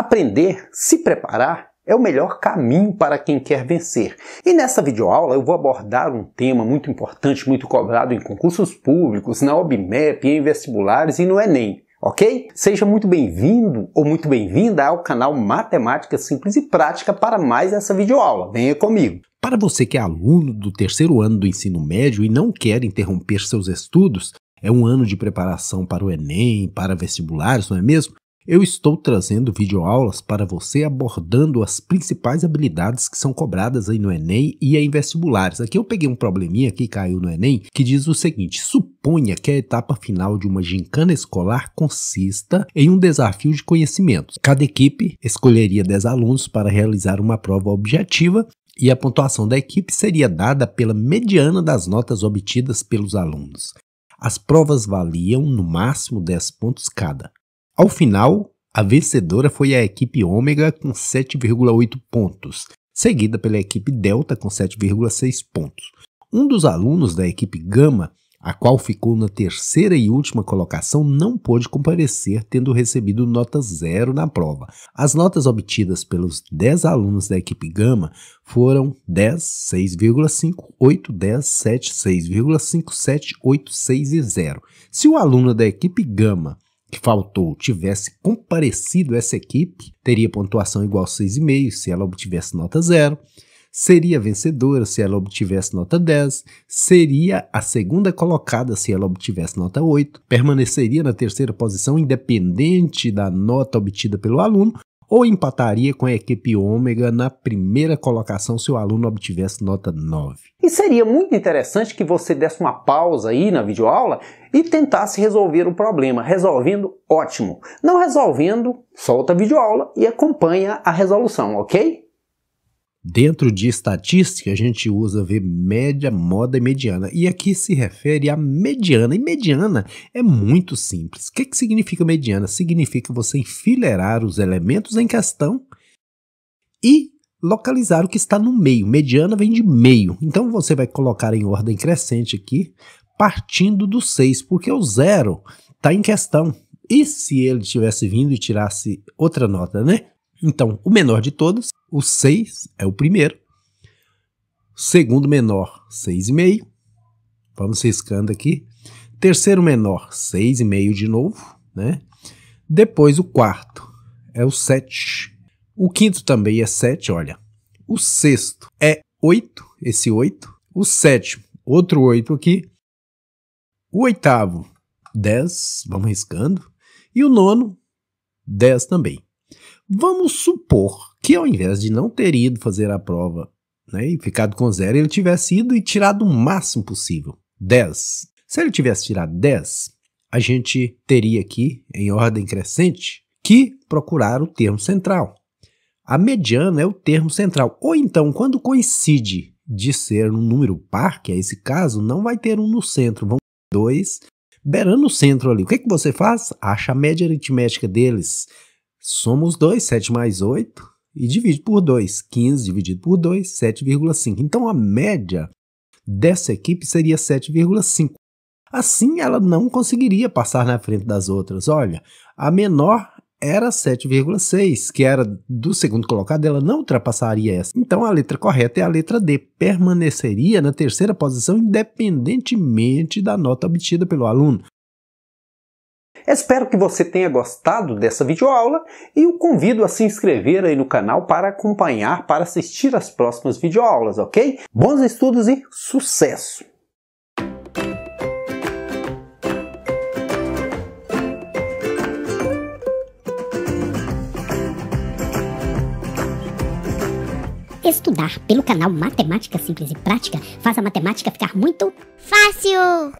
Aprender, se preparar é o melhor caminho para quem quer vencer. E nessa videoaula eu vou abordar um tema muito importante, muito cobrado em concursos públicos, na OBMEP, em vestibulares e no Enem ok? Seja muito bem-vindo ou muito bem-vinda ao canal Matemática Simples e Prática para mais essa videoaula. Venha comigo! Para você que é aluno do terceiro ano do ensino médio e não quer interromper seus estudos, é um ano de preparação para o Enem, para vestibulares, não é mesmo? Eu estou trazendo videoaulas para você abordando as principais habilidades que são cobradas aí no Enem e em vestibulares. Aqui eu peguei um probleminha que caiu no Enem que diz o seguinte: suponha que a etapa final de uma gincana escolar consista em um desafio de conhecimentos. Cada equipe escolheria 10 alunos para realizar uma prova objetiva e a pontuação da equipe seria dada pela mediana das notas obtidas pelos alunos. As provas valiam no máximo 10 pontos cada. Ao final, a vencedora foi a equipe Ômega com 7,8 pontos, seguida pela equipe Delta com 7,6 pontos. Um dos alunos da equipe Gama, a qual ficou na terceira e última colocação, não pôde comparecer, tendo recebido nota zero na prova. As notas obtidas pelos 10 alunos da equipe Gama foram 10, 6,5, 8, 10, 7, 6,5, 7, 8, 6 e 0. Se o aluno da equipe Gama que faltou tivesse comparecido essa equipe, teria pontuação igual a 6,5 se ela obtivesse nota 0, seria vencedora se ela obtivesse nota 10, seria a segunda colocada se ela obtivesse nota 8, permaneceria na terceira posição independente da nota obtida pelo aluno ou empataria com a equipe ômega na primeira colocação se o aluno obtivesse nota 9. E seria muito interessante que você desse uma pausa aí na videoaula e tentasse resolver o problema. Resolvendo, ótimo. Não resolvendo, solta a videoaula e acompanha a resolução, ok? Dentro de estatística, a gente usa ver média, moda e mediana. E aqui se refere à mediana. E mediana é muito simples. O que, que significa mediana? Significa você enfileirar os elementos em questão e localizar o que está no meio. Mediana vem de meio. Então você vai colocar em ordem crescente aqui, partindo do 6, porque o zero está em questão. E se ele tivesse vindo e tirasse outra nota, né? Então, o menor de todos o 6 é o primeiro. Segundo menor, 6,5. Vamos riscando aqui. Terceiro menor, 6,5 de novo, né? Depois o quarto é o 7. O quinto também é 7, olha. O sexto é 8, esse 8. O sétimo, outro 8 aqui. O oitavo, 10, vamos riscando. E o nono, 10 também. Vamos supor que ao invés de não ter ido fazer a prova né, e ficado com zero, ele tivesse ido e tirado o máximo possível, 10. Se ele tivesse tirado 10, a gente teria aqui, em ordem crescente, que procurar o termo central. A mediana é o termo central. Ou então, quando coincide de ser um número par, que é esse caso, não vai ter um no centro, vão ter dois beirando o centro ali. O que, é que você faz? Acha a média aritmética deles somos dois, 7 mais 8, e divide por 2. 15 dividido por 2, 7,5. Então a média dessa equipe seria 7,5. Assim ela não conseguiria passar na frente das outras. Olha, a menor era 7,6, que era do segundo colocado, ela não ultrapassaria essa. Então a letra correta é a letra D, permaneceria na terceira posição independentemente da nota obtida pelo aluno. Espero que você tenha gostado dessa videoaula e o convido a se inscrever aí no canal para acompanhar, para assistir as próximas videoaulas, ok? Bons estudos e sucesso! Estudar pelo canal Matemática Simples e Prática faz a matemática ficar muito fácil!